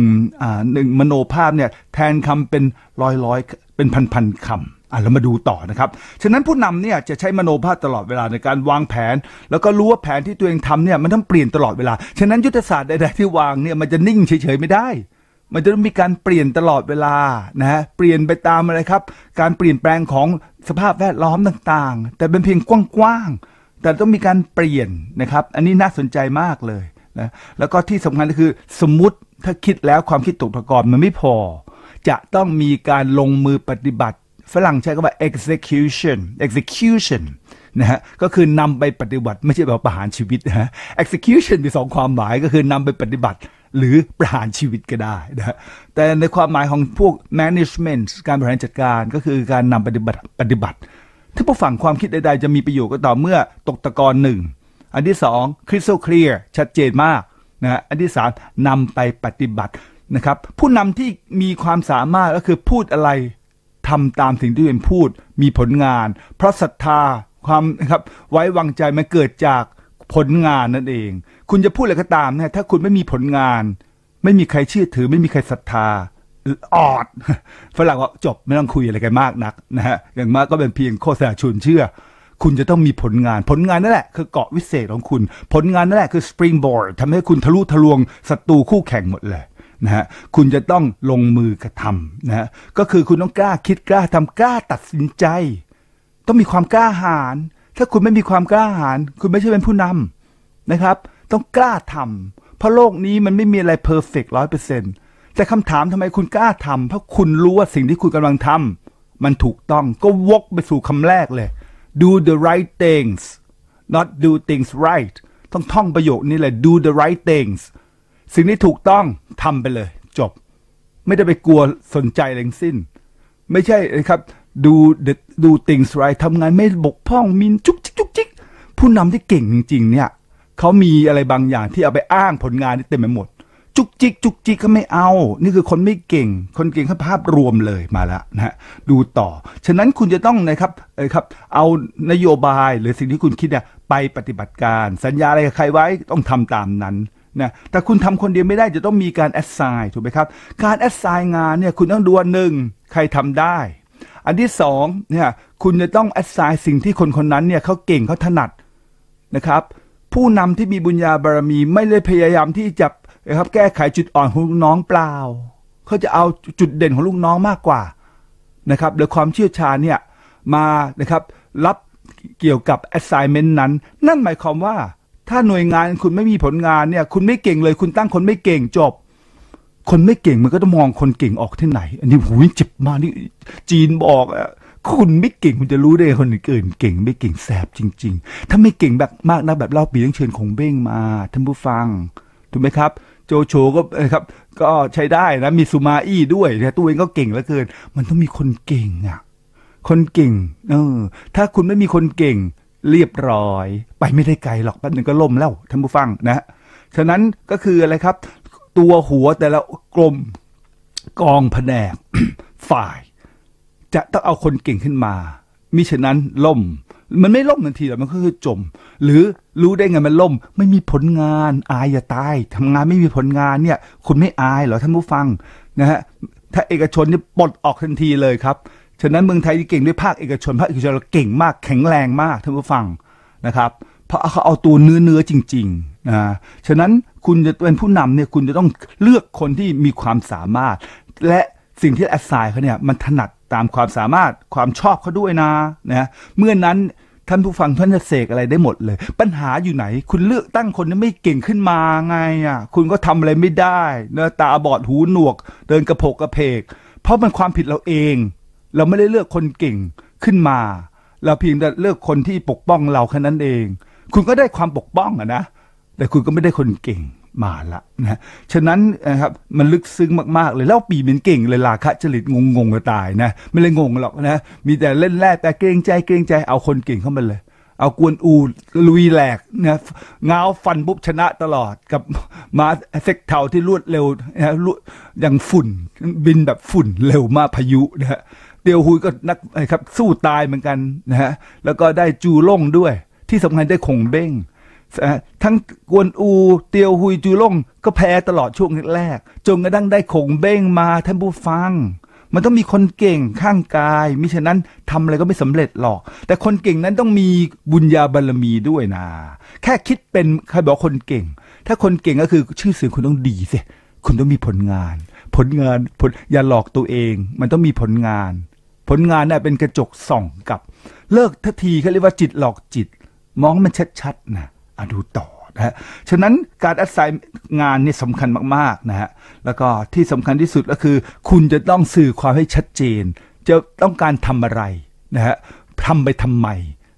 หนึ่งมโนภาพเนี่ยแทนคำเป็นร้อยร้อยเป็นพันพันคำอ่ะเรามาดูต่อนะครับ ฉะนั้นผู้นำเนี่ยจะใช้มโนภาพตลอดเวลาในการวางแผน แล้วก็รู้ว่าแผนที่ตัวเองทำเนี่ยมันต้องเปลี่ยนตลอดเวลา ฉะนั้นยุทธศาสตร์ใดๆที่วางเนี่ยมันจะนิ่งเฉยๆไม่ได้มันจะต้องมีการเปลี่ยนตลอดเวลานะฮะเปลี่ยนไปตามอะไรครับ การเปลี่ยนแปลงของสภาพแวดล้อมต่างๆ แต่เป็นเพียงกว้างๆ แต่ต้องมีการเปลี่ยนนะครับอันนี้น่าสนใจมากเลยนะแล้วก็ที่สำคัญก็คือสมมติถ้าคิดแล้วความคิดตกตะกอนมันไม่พอจะต้องมีการลงมือปฏิบัติ ฝรั่งใช้คำว่า execution execution นะฮะก็คือนำไปปฏิบัติ ไม่ใช่แบบประหารชีวิตนะฮะ execution มีสองความหมายก็คือนำไปปฏิบัติหรือประหารชีวิตก็ได้นะแต่ในความหมายของพวก management การบริหารจัดการก็คือการนำปฏิบัติปฏิบัติถ้าผู้ฝังความคิดใดๆจะมีประโยชน์ก็ต่อเมื่อตกตะกอนหนึ่งอันที่สอง crystal clear ชัดเจนมากนะอันที่สามนำไปปฏิบัตินะครับผู้นำที่มีความสามารถก็คือพูดอะไรทำตามสิ่งที่เป็นพูดมีผลงาน เพราะศรัทธาความนะครับไว้วางใจมันเกิดจากผลงานนั่นเอง คุณจะพูดอะไรก็ตามนะถ้าคุณไม่มีผลงาน ไม่มีใครเชื่อถือ ไม่มีใครศรัทธาออดฝรั่งว่าจบไม่ต้องคุยอะไรกันมากนัก นะฮะ อย่างมากก็เป็นเพียงโฆษณาชวนเชื่อ คุณจะต้องมีผลงาน ผลงานนั่นแหละ คือเกาะวิเศษของคุณ ผลงานนั่นแหละคือสปริงบอร์ดทำให้คุณทะลุทะลวงศัตรูคู่แข่งหมดเลย นะฮะคุณจะต้องลงมือกระทำนะฮะก็คือคุณต้องกล้าคิดกล้าทำกล้าตัดสินใจ ต้องมีความกล้าหาญถ้าคุณไม่มีความกล้าหาญคุณไม่ใช่เป็นผู้นำนะครับ ต้องกล้าทำ เพราะโลกนี้มันไม่มีอะไรเพอร์เฟกต์ร้อยเปอร์เซ็นต์แต่คำถามทำไมคุณกล้าทำ เพราะคุณรู้ว่าสิ่งที่คุณกำลังทำ มันถูกต้องก็วกไปสู่คำแรกเลย do the right things not do things right ต้องท่องประโยคนี้เลย do the right things สิ่งที่ถูกต้องทำไปเลยจบ ไม่ได้ไปกลัวสนใจอะไรสิ้น ไม่ใช่ครับดูดูติงสไรทำงานไม่บกพร่องมินจุกจิกจุกจิกผู้นำที่เก่งจริงๆเนี่ยเขามีอะไรบางอย่างที่เอาไปอ้างผลงานนี่เต็มไปหมด จุกจิกจุกจิกเขาไม่เอา นี่คือคนไม่เก่ง คนเก่งเขาภาพรวมเลยมาแล้วนะฮะดูต่อ ฉะนั้นคุณจะต้องนะครับเออครับเอานโยบายหรือสิ่งที่คุณคิดเนี่ยไปปฏิบัติการ สัญญาอะไรกับใครไว้ต้องทำตามนั้นนะแต่คุณทำคนเดียวไม่ได้จะต้องมีการแอดไซน์ถูกไหมครับการแอดไซน์งานเนี่ยคุณต้องดูหนึ่งใครทำได้อันที่สองเนี่ยคุณจะต้องแอดไซน์สิ่งที่คนคนนั้นเนี่ยเขาเก่งเขาถนัดนะครับผู้นำที่มีบุญญาบารมีไม่เลยพยายามที่จะนะครับแก้ไขจุดอ่อนของลูกน้องเปล่าเขาจะเอาจุดเด่นของลูกน้องมากกว่านะครับโดยความเชี่ยวชาญเนี่ยมานะครับรับเกี่ยวกับ assignment นั้น นั่นหมายความว่าถ้าหน่วยงานคุณไม่มีผลงานเนี่ยคุณไม่เก่งเลยคุณตั้งคนไม่เก่งจบคนไม่เก่งมันก็ต้องมองคนเก่งออกที่ไหน อันนี้หูยเจ็บมากนี่จีนบอกอะคุณไม่เก่งคุณจะรู้ได้คนอื่นเก่ง ไม่เก่งแสบจริง ๆ ถ้าไม่เก่งแบบมากนะแบบเล่าปีต้องเชิญคงเบ้งมาท่านผู้ฟังถูกไหมครับ โจโฉก็อครับ ก็ใช้ได้นะมีสุมาอี้ด้วยแต่ตัวเองก็เก่งเหลือเกินมันต้องมีคนเก่งอ่ะ คนเก่ง เออ ถ้าคุณไม่มีคนเก่งเรียบร้อย ไปไม่ได้ไกลหรอกแป๊บนึงก็ล่มแล้วท่านผู้ฟังนะฉะนั้นก็คืออะไรครับตัวหัวแต่ละกลมกองแผนกฝ่าย จะต้องเอาคนเก่งขึ้นมามิฉะนั้นล่มมันไม่ล่มทันทีหรอกมันก็คือจม หรือรู้ได้ไงมันล่มไม่มีผลงานอายอย่าตายทำงานไม่มีผลงานเนี่ยคุณไม่อายเหรอ ท่านผู้ฟังนะฮะถ้าเอกชนนี่ปลดออกทันทีเลยครับฉะนั้นเมืองไทยที่เก่งด้วยภาคเอกชนภาคเอกชนเราเก่งมากแข็งแรงมากท่านผู้ฟังนะครับเพราะเขาเอาตัวเนื้อเนื้อจริง ๆนะ ฉะนั้นคุณจะเป็นผู้นำเนี่ยคุณจะต้องเลือกคนที่มีความสามารถ และสิ่งที่แอสไซน์เขาเนี่ยมันถนัดตามความสามารถความชอบเขาด้วยนะนะเมื่อนนั้นท่านผู้ฟังท่านจะเสกอะไรได้หมดเลย ปัญหาอยู่ไหน คุณเลือกตั้งคนที่ไม่เก่งขึ้นมาไงอ่ะคุณก็ทำอะไรไม่ได้เนะตาบอดหูหนวก เดินกระโปกกระเพกเพราะมันความผิดเราเอง เราไม่ได้เลือกคนเก่งขึ้นมา เราเพียงแต่เลือกคนที่ปกป้องเราแค่นั้นเอง คุณก็ได้ความปกป้องอะนะแต่คุณก็ไม่ได้คนเก่งมาละนะ ฉะนั้นนะครับมันลึกซึ้งมากๆเลยแล้วปีเป็นเก่งเลยลาคะจริตงงงก็ตายนะไม่เลยงงหรอกนะมีแต่เล่นแร่แต่เกรงใจเกรงใจเอาคนเก่งเข้ามาเลย เอากวนอูลุยแหลกนะเงาฟันปุ๊บชนะตลอดกับ มาเซ็กเทาที่รวดเร็วนะอย่างฝุ่น บินแบบฝุ่นเร็วมากพายุนะฮะเตียวฮุยก็นักครับสู้ตายเหมือนกันนะฮะแล้วก็ได้จูล่งด้วย ที่สำคัญได้คงเบ้งทั้งกวนอูเตียวหุยจูล่งก็แพ้ตลอดช่วงแรกจนกระทั่งได้ขงเบ้งมาท่านผู้ฟัง มันต้องมีคนเก่งข้างกายมิฉะนั้นทำอะไรก็ไม่สำเร็จหรอก แต่คนเก่งนั้นต้องมีบุญญาบารรมีด้วยนะแค่คิดเป็นใครบอกคนเก่ง ถ้าคนเก่งก็คือชื่อเสียงคุณต้องดีสิคุณต้องมีผลงาน ผลงานผลอย่าหลอกตัวเอง มันต้องมีผลงาน ผลงานน่ะเป็นกระจกส่องกับ เลิกทัทีเขาเรียกว่าจิตหลอกจิต มองมันชัดๆนะดูต่อนะฮะ ฉะนั้นการอไศัยงานนี่สำคัญมากๆนะฮะ แล้วก็ที่สำคัญที่สุดก็คือ คุณจะต้องสื่อความให้ชัดเจน จะต้องการทำอะไรนะฮะ ทำไปทำไม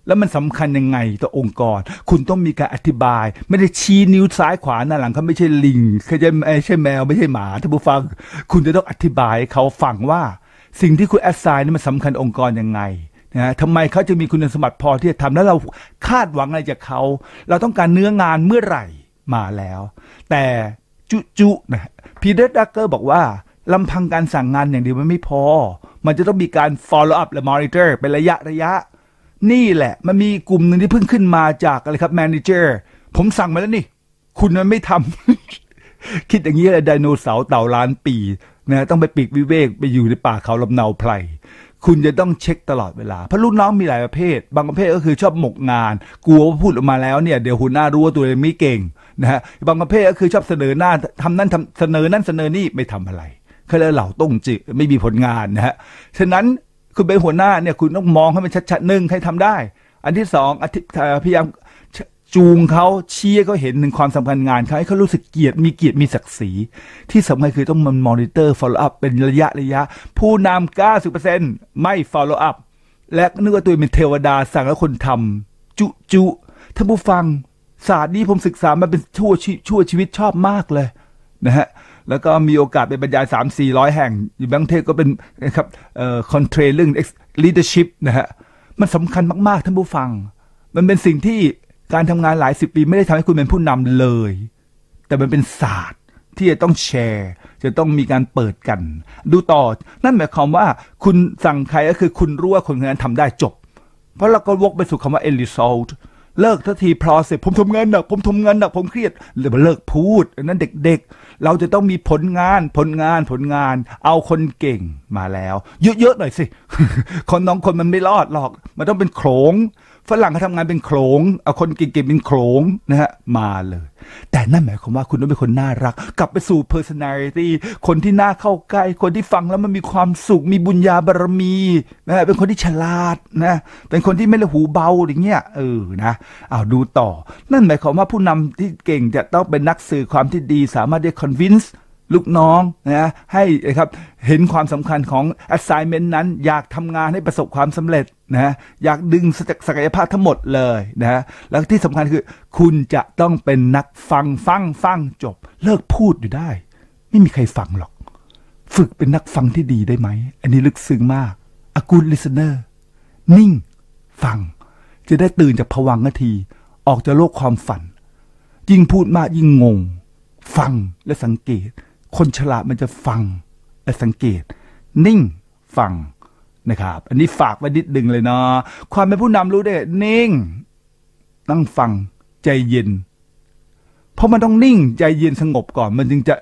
แล้วมันสำคัญยังไงต่อองค์กร คุณต้องมีการอธิบายไม่ได้ชี้นิ้วซ้ายขวาหน้าหลังเขาไม่ใช่ลิงเขาจะไม่ใช่แมวไม่ใช่หมาท่านผู้ฟัง คุณจะต้องอธิบายเขาฟังว่าสิ่งที่คุณแอดไซน์นี่มันสำคัญองค์กรยังไงนะทำไมเขาจะมีคุณสมบัติพอที่จะทำ แล้วเราคาดหวังอะไรจากเขา เราต้องการเนื้องานเมื่อไหร่มาแล้ว แต่จุจุนะ พีเดอร์ดักเกอร์บอกว่าลำพังการสั่งงานอย่างเดียวมันไม่พอ มันจะต้องมีการ follow up และ monitor เป็นระยะระยะ นี่แหละมันมีกลุ่มหนึ่งที่เพิ่งขึ้นมาจากอะไรครับ manager ผมสั่งมาแล้วนี่ คุณมันไม่ทำ คิดอย่างนี้เลยไดโนเสาร์เต่าล้านปีนะต้องไปปีกวิเวก ไปอยู่ในป่าเขาลำเนาไพรคุณจะต้องเช็คตลอดเวลาเพราะลูกน้องมีหลายประเภท บางประเภทก็คือชอบหมกงาน กลัวว่าพูดออกมาแล้วเนี่ยเดี๋ยวหัวหน้ารู้ว่าตัวเองไม่เก่งนะฮะบางประเภทก็คือชอบเสนอหน้าทำนั่นทำเสนอนั่นเสนอนี่ไม่ทำอะไรเขาเรียกเหล่าต้งจิไม่มีผลงานนะฮะฉะนั้นคุณเป็นหัวหน้าเนี่ยคุณต้องมองให้มันชัดๆหนึ่งให้ทำได้ อันที่สองอพยายามจูงเขาเชี้เขาเห็นถึงความสำคัญงานเขาให้เขารู้สึกเกียรติมีเกียรติมีศักดิ์ศรีที่สำคัญคือต้องมันมอนิเตอร์ follow up เป็นระยะระยะ ผู้นำก้าสิบเเปอร์ซ็นต์ไม่ follow up และนึกว่าตัวเองเป็นเทวดา สั่งแล้วคนทำจุจุท่านผู้ฟังศาสตร์นี้ผมศึกษามาเป็นชั่วชั่วชีวิตชอบมากเลยนะฮะแล้วก็มีโอกาสไปบรรยายสสามี่ร้อยแห่งอยู่บางเทศก็เป็นนะครับเออ่คอนเทรลเรื่อง leadership นะฮะมันสำคัญมากๆท่านผู้ฟัง มันเป็นสิ่งที่การทำงานหลายสิบปีไม่ได้ทำให้คุณเป็นผู้นำเลย แต่มันเป็นศาสตร์ ที่จะต้องแชร์ จะต้องมีการเปิดกัน ดูต่อ นั่นหมายความว่าคุณสั่งใครก็คือคุณรู้ว่าคนคนนั้นทำได้จบ เพราะเราก็วกไปสู่คำว่า end result เลิกทันทีพรอเสร็จผมทำงานหนัก ผมทำงานหนักผมเครียดเลยมาเลิกพูดนั้นเด็กๆ เราจะต้องมีผลงาน ผลงาน ผลงาน เอาคนเก่งมาแล้วเยอะๆหน่อยสิ คนน้องคนมันไม่รอดหรอก มันต้องเป็นโขงฝรั่งเขาทำงานเป็นโขลงเอาคนเก่งๆเป็นโขลงนะฮะมาเลย แต่นั่นหมายความว่าคุณต้องเป็นคนน่ารักกลับไปสู่ personality คนที่น่าเข้าใกล้ คนที่ฟังแล้วมันมีความสุข มีบุญญาบารมีนะฮะเป็นคนที่ฉลาดนะ เป็นคนที่ไม่ละหูเบาอย่างเงี้ยเออนะเอาดูต่อ นั่นหมายความว่าผู้นำที่เก่งจะต้องเป็นนักสื่อความที่ดีสามารถได้ convince ลูกน้องนะให้ครับเห็นความสำคัญของ assignment นั้น อยากทำงานให้ประสบความสำเร็จนะอยากดึงศักยภาพทั้งหมดเลยนะแล้วที่สำคัญคือ คุณจะต้องเป็นนักฟังฟัง ฟัง จบ เลิกพูดอยู่ได้ ไม่มีใครฟังหรอก ฝึกเป็นนักฟังที่ดีได้ไหม อันนี้ลึกซึ้งมากอากูลลิสเนอร์นิ่งฟัง จะได้ตื่นจากผวังนาที ออกจากโลกความฝันยิ่งพูดมากยิ่งงง ฟังและสังเกตคนฉลาดมันจะฟังและสังเกต นิ่งฟังนะครับ อันนี้ฝากไว้นิดนึงเลยเนาะความเป็นผู้นำรู้ได้ นิ่ง นั่งฟังใจเย็น เพราะมันต้องนิ่ง ใจเย็นสงบก่อน มันจึงจะ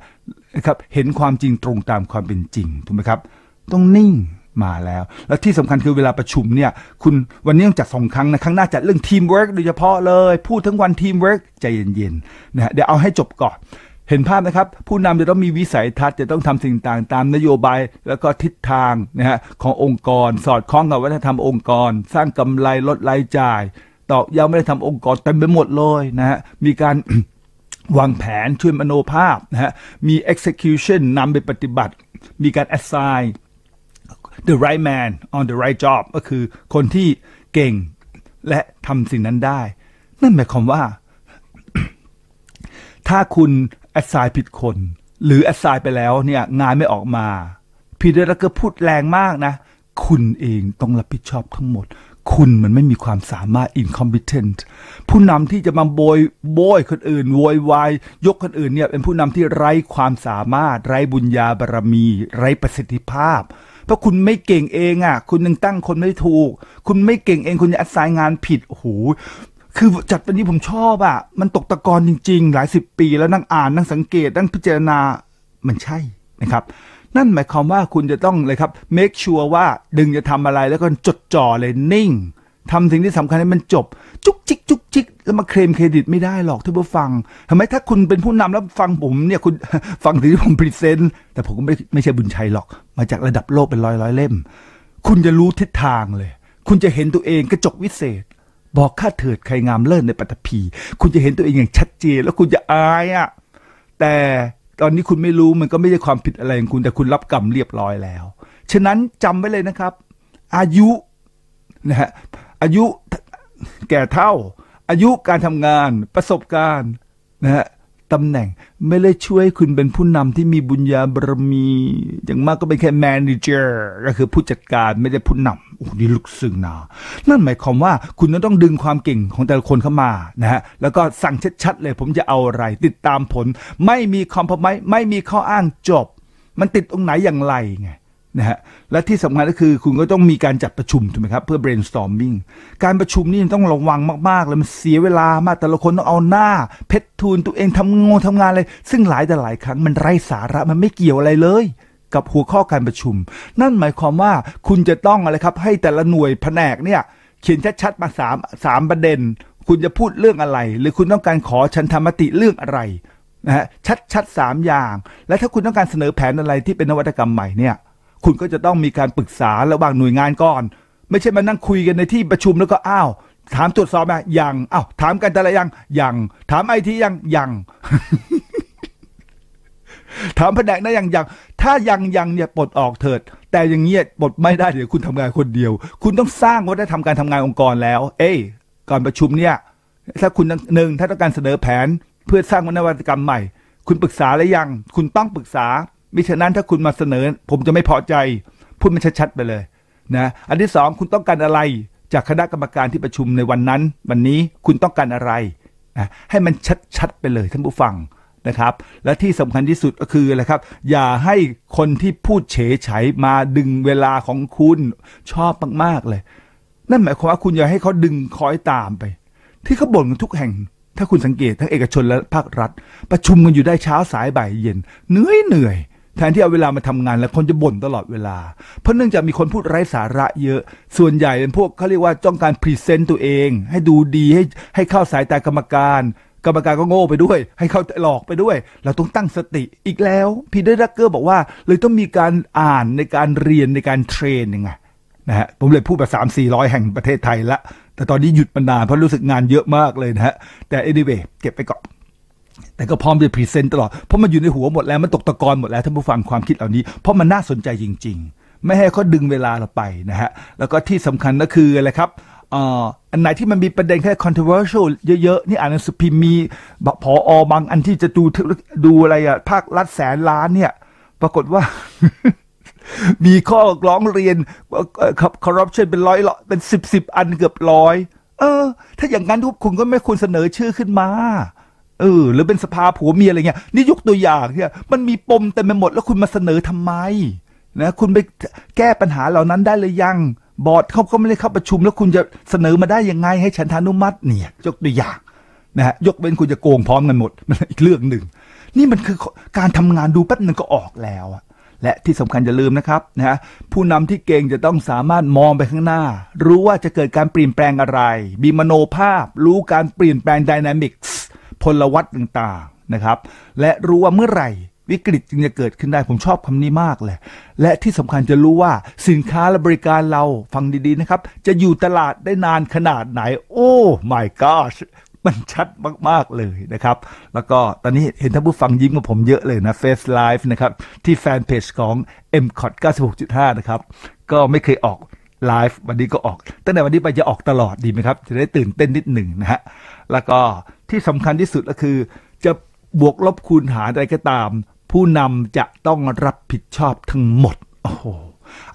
นะครับเห็นความจริงตรงตามความเป็นจริงถูกไหมครับต้องนิ่งมาแล้ว และที่สำคัญคือเวลาประชุมเนี่ย คุณวันนี้ต้องจัดสองครั้งนะครั้งหน้าจัดเรื่องทีมเวิร์กโดยเฉพาะเลยพูดทั้งวันทีมเวิร์กใจเย็นๆนะเดี๋ยวเอาให้จบก่อนเห็นภาพนะครับ ผู้นำจะต้องมีวิสัยทัศน์จะต้องทำสิ่งต่าง ตามนโยบายแล้วก็ทิศทางนะฮะขององค์กรสอดคล้องกับวัฒนธรรมองค์กร สร้างกำไรลดรายจ่าย ตอกย้ำไม่ได้ทำองค์กรเต็มไปหมดเลยนะฮะมีการ วางแผนช่วยมโนภาพนะฮะมี execution นำไปปฏิบัติ มีการ assign the right man on the right job ก็คือคนที่เก่งและทำสิ่งนั้นได้ นั่นหมายความว่า ถ้าคุณแอสไซน์ผิดคน หรือแอสไซน์ไปแล้วเนี่ยงานไม่ออกมาพีเดอร์ลักเกอร์พูดแรงมากนะ คุณเองต้องรับผิดชอบทั้งหมด คุณมันไม่มีความสามารถ incompetent ผู้นำที่จะมาโบยโบยคนอื่นโวยวายยกคนอื่นเนี่ยเป็นผู้นำที่ไร้ความสามารถ ไร้บุญญาบารรมี ไร้ประสิทธิภาพ เพราะคุณไม่เก่งเองอ่ะ คุณยังตั้งคนไม่ถูก คุณไม่เก่งเองคุณจะอัดสายงานผิดโอ้โหคือจัดเป็นนี้ผมชอบอะ่ะมันตกตะกอนจริงๆ หลายสิบปีแล้วนั่งอ่านนั่งสังเกต นั่งพิจารณามันใช่นะครับ นั่นหมายความว่าคุณจะต้องเลยครับ make sure ว่าดึงจะทำอะไรแล้วก็จดจ่อเลยนิ่งทำสิ่งที่สำคัญให้มันจบ จุกจิกจุกจิกแล้วมาเคลมเครดิตไม่ได้หรอกท่านผู้ฟังทำไมถ้าคุณเป็นผู้นำแล้วฟังผมเนี่ยคุณฟังสิ่งที่ผมพรีเซนต์แต่ผมก็ไม่ไม่ใช่บุญชัยหรอก มาจากระดับโลกเป็นร้อยร้อยเล่ม คุณจะรู้ทิศทางเลย คุณจะเห็นตัวเองกระจกวิเศษบอกข้าเถิดใครงามเลิศในปัตภีคุณจะเห็นตัวเองอย่างชัดเจน แล้วคุณจะอายอะ่ะ แต่ตอนนี้คุณไม่รู้มันก็ไม่ใช่ความผิดอะไรของคุณ แต่คุณรับกรรมเรียบร้อยแล้ว ฉะนั้นจำไว้เลยนะครับ อายุนะฮะอายุแก่เท่า อายุการทำงานประสบการณ์นะฮะตำแหน่งไม่ได้ช่วยคุณเป็นผู้นำที่มีบุญญาบารมี อย่างมากก็เป็นแค่แมนเจอร์ก็คือผู้จัดการไม่ได้ผู้นำโอ้นี่ลึกซึ้งนะ นั่นหมายความว่าคุณต้องดึงความเก่งของแต่ละคนเข้ามานะฮะแล้วก็สั่งชัดๆเลยผมจะเอาอะไรติดตามผลไม่มีคอมพลมไม่มีข้ออ้างจบ มันติดตรงไหนอย่างไรไงนะฮะและที่สำคัญก็คือ คุณก็ต้องมีการจัดประชุมถูกไหมครับเพื่อ brainstorming การประชุมนี่ต้องระวังมากๆแล้วมันเสียเวลามากแต่ละคนต้องเอาหน้าเพชรทูลตัวเองทำงงทำงานเลย ซึ่งหลายแต่หลายครั้งมันไร้สาระมันไม่เกี่ยวอะไรเลย กับหัวข้อการประชุม นั่นหมายความว่าคุณจะต้องอะไรครับ ให้แต่ละหน่วยแผนกเนี่ยเขียนชัดๆ มาสามสามประเด็น คุณจะพูดเรื่องอะไร หรือคุณต้องการขอชันธรรมติเรื่องอะไรนะฮะชัดๆสามอย่าง และถ้าคุณต้องการเสนอแผนอะไรที่เป็นนวัตกรรมใหม่เนี่ยคุณก็จะต้องมีการปรึกษาระหว่างหน่วยงานก่อน ไม่ใช่มานั่งคุยกันในที่ประชุมแล้วก็อ้าวถามตรวจสอบไหมยังอ้าวถามกันแต่ละยังยังถามไอทียังยังถามแผนกนะยังยังถ้ายังยังเนี่ยปลดออกเถิด แต่อย่างเงี้ยปลดไม่ได้เดี๋ยวคุณทำงานคนเดียว คุณต้องสร้างวัฒนธรรมการทำงานองค์กรแล้ว เอ้ก่อนประชุมเนี่ย ถ้าคุณหนึ่งถ้าต้องการเสนอแผน เพื่อสร้างวัฒนธรรมใหม่ คุณปรึกษาแล้วยัง คุณต้องปรึกษามิฉะนั้นถ้าคุณมาเสนอ ผมจะไม่พอใจพูดมันชัด ๆ ไปเลยนะอันที่สอง คุณต้องการอะไรจากคณะกรรมการที่ประชุมในวันนั้น วันนี้คุณต้องการอะไรนะให้มันชัดๆไปเลยท่านผู้ฟังนะครับ และที่สำคัญที่สุดก็คืออะไรครับ อย่าให้คนที่พูดเฉยไฉมาดึงเวลาของคุณชอบมากๆเลย นั่นหมายความว่าคุณอย่าให้เขาดึงคอยตามไป ที่เขาบ่นกันทุกแห่ง ถ้าคุณสังเกตทั้งเอกชนและภาครัฐ ประชุมกันอยู่ได้เช้าสายบ่ายเย็นเหนื่อยเหนื่อยแทนที่เอาเวลามาทำงานแล้วคนจะบ่นตลอดเวลา เพราะเนื่องจากมีคนพูดไร้สาระเยอะ ส่วนใหญ่เป็นพวกเขาเรียกว่าจ้องการพรีเซนต์ตัวเอง ให้ดูดีให้ให้เข้าสายตากรรมการ กรรมการก็โง่ไปด้วย ให้เขาหลอกไปด้วย เราต้องตั้งสติอีกแล้ว พีเดอร์ักเกอร์บอกว่าเลยต้องมีการอ่านในการเรียนในการเทรนยังไงนะฮะผมเลยพูดแบบสามสี่ร้อยแห่งประเทศไทยละ แต่ตอนนี้หยุดมานานเพราะรู้สึกงานเยอะมากเลยนะฮะแต่ anyway เก็บไปก่อนแต่ก็พร้อมจะพรีเซนต์ตลอด เพราะมันอยู่ในหัวหมดแล้วมันตกตะกอนหมดแล้วท่านผู้ฟังความคิดเหล่านี้ เพราะมันน่าสนใจจริงๆ ไม่ให้เขาดึงเวลาเราไปนะฮะ แล้วก็ที่สำคัญก็คืออะไรครับอันไหนที่มันมีประเด็นแค่ controversial เยอะๆ นี่อ่านหนังสือพิมพ์มีพออบางอันที่จะดูดูอะไรอะภาครัฐแสนล้านเนี่ย ปรากฏว่า มีข้อร้องเรียนคอร์รัปชันเป็นร้อยเป็นสิบสิบอันเกือบร้อย เออ ถ้าอย่างนั้นทุกคุณก็ไม่ควรเสนอชื่อขึ้นมาเออหรือเป็นสภาผัวเมียอะไรเงี้ยนี่ยกตัวอย่างเนี่ยมันมีปมเต็มไปหมด แล้วคุณมาเสนอทำไมนะคุณไปแก้ปัญหาเหล่านั้นได้เลยยัง บอร์ดเขาก็ไม่ได้เข้าประชุม แล้วคุณจะเสนอมาได้ยังไงให้ฉันทานุมัติเนี่ยยกตัวอย่างนะฮะยกเว้นคุณจะโกงพร้อมกันหมดมันอีกเรื่องหนึ่งนี่มันคือการทำงานดูแป๊บหนึ่งก็ออกแล้วและที่สำคัญอย่าลืมนะครับนะฮะผู้นำที่เก่งจะต้องสามารถมองไปข้างหน้า รู้ว่าจะเกิดการเปลี่ยนแปลงอะไร มีมโนภาพรู้การเปลี่ยนแปลงดินามิกส์พลวัตต่างๆนะครับ และรู้ว่าเมื่อไหร่ วิกฤตจึงจะเกิดขึ้นได้ ผมชอบคำนี้มากเลย และที่สำคัญจะรู้ว่าสินค้าและบริการเราฟังดีๆนะครับ จะอยู่ตลาดได้นานขนาดไหน โอ้ my god มันชัดมากๆเลยนะครับ แล้วก็ตอนนี้เห็นท่านผู้ฟังยิ้มกับผมเยอะเลยนะ Face Live นะครับที่แฟนเพจของ m c o t 96.5นะครับก็ไม่เคยออกไลฟ์วันนี้ก็ออก ตั้งแต่วันนี้ไปจะออกตลอดดีไหมครับ จะได้ตื่นเต้นนิดหนึ่งนะฮะแล้วก็ที่สำคัญที่สุดก็คือจะบวกลบคูณหารอะไรก็ตาม ผู้นำจะต้องรับผิดชอบทั้งหมดโอ้โห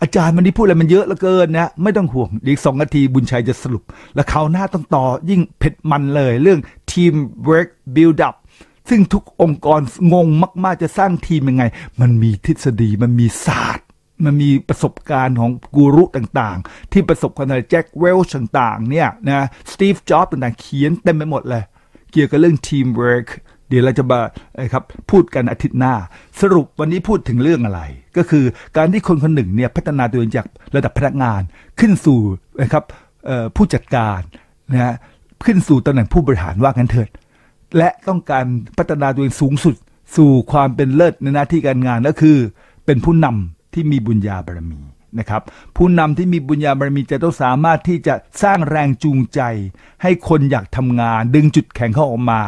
อาจารย์มันนี่พูดอะไรมันเยอะเหลือเกินนะไม่ต้องห่วง อีกสองนาทีบุญชัยจะสรุป แล้วคราวหน้าต้องต่อยิ่งเผ็ดมันเลยเรื่องทีมเ o ร k build up ซึ่งทุกองค์กรงงมาก ๆจะสร้างทีมยังไง มันมีทฤษฎีมันมีศาสตร์ มันมีประสบการณ์ของกูรุต่างๆที่ประสบการณ์แจ็คเวลช์ต่างๆเนี่ยนะสตีฟจ็อบส์ต่างๆเขียนเต็มไปหมดเลยเกี่ยวกับเรื่องทีมเวิร์กเดี๋ยวเราจะมาะครับ พูดกันอาทิตย์หน้า สรุปวันนี้พูดถึงเรื่องอะไร ก็คือการที่คนคนหนึ่งเนี่ยพัฒนาตัวเองจากระดับพนักงาน ขึ้นสู่นะครับผู้จัดการนะฮะขึ้นสู่ตำแหน่งผู้บริหารว่ากันเถิด และต้องการพัฒนาตัวเองสูงสุดสู่ความเป็นเลิศในหน้าที่การงานก็คือเป็นผู้นำที่มีบุญญาบารมีนะครับผู้นำที่มีบุญญาบารมีจะต้องสามารถที่จะสร้างแรงจูงใจ ให้คนอยากทำงานดึงจุดแข็งเข้าออกมา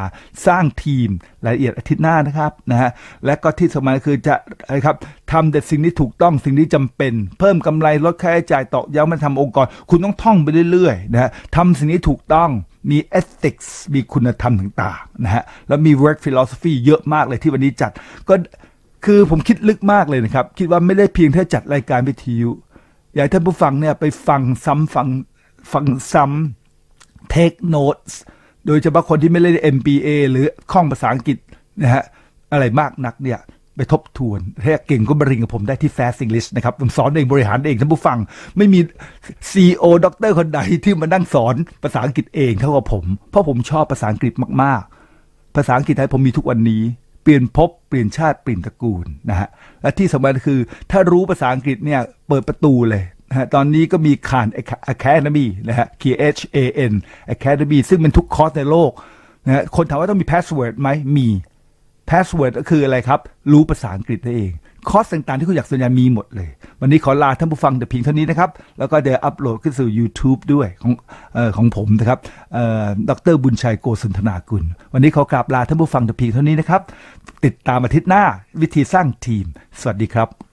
สร้างทีมรายละเอียดอาทิตย์หน้านะครับนะฮะและก็ที่สำคัญคือจะนะครับทำแต่สิ่งที่ถูกต้องสิ่งที่จำเป็น เพิ่มกำไรลดค่าใช้จ่ายต่อย้ำมาททำองค์กร คุณต้องท่องไปเรื่อยๆนะฮะทำสิ่งที่ถูกต้องมีเอสติกส์มีคุณธรรมต่างๆนะฮะแล้วมีเวิร์กฟิโลส p ฟีเยอะมากเลยที่วันนี้จัดก็คือผมคิดลึกมากเลยนะครับ คิดว่าไม่ได้เพียงแค่จัดรายการวิทยุอยากให้ท่านผู้ฟังเนี่ยไปฟังซ้ำฟังฟังซ้ำเทคโน t e s โดยเฉพาะคนที่ไม่เล่น MBA หรือข้องภาษาอังกฤษนะฮะอะไรมากนักเนี่ย ไปทบทวนถ้าเก่งก็บริงกับผมได้ที่ Fast English นะครับผมสอนเองบริหารเองท่านผู้ฟังไม่มี c โอด็อกเตอร์คนใดที่มานั่งสอนภาษาอังกฤษเอง เท่ากับผม เพราะผมชอบภาษาอังกฤษมากๆ ภาษาอังกฤษไทยผมมีทุกวันนี้ปลี่ยนภพเปลี่ยนชาติ เปลี่ยนตระกูลนะฮะและที่สำคัญคือถ้ารู้ภาษาอังกฤษเนี่ย เปิดประตูเลยนะฮะตอนนี้ก็มีคาน Academy นะฮะ K H A N Academy ซึ่งเป็นทุกคอร์สในโลกนะฮะคนถามว่าต้องมีพาสเวิร์ดไหมมีพาสเวิร์ดก็คืออะไรครับ รู้ภาษาอังกฤษนั่นเองคอร์สต่างๆที่คุณอยากสนใจมีหมดเลย วันนี้ขอลาท่านผู้ฟังแต่เพียงเท่านี้นะครับ แล้วก็เดี๋ยวอัปโหลดขึ้นสู่ YouTube ด้วย ของออของผมนะครับดรบุญชัยโกสุนทนากุลวันนี้ขอกราบลาท่านผู้ฟังแต่เพียงเท่านี้นะครับ ติดตามอาทิตย์หน้าวิธีสร้างทีมสวัสดีครับ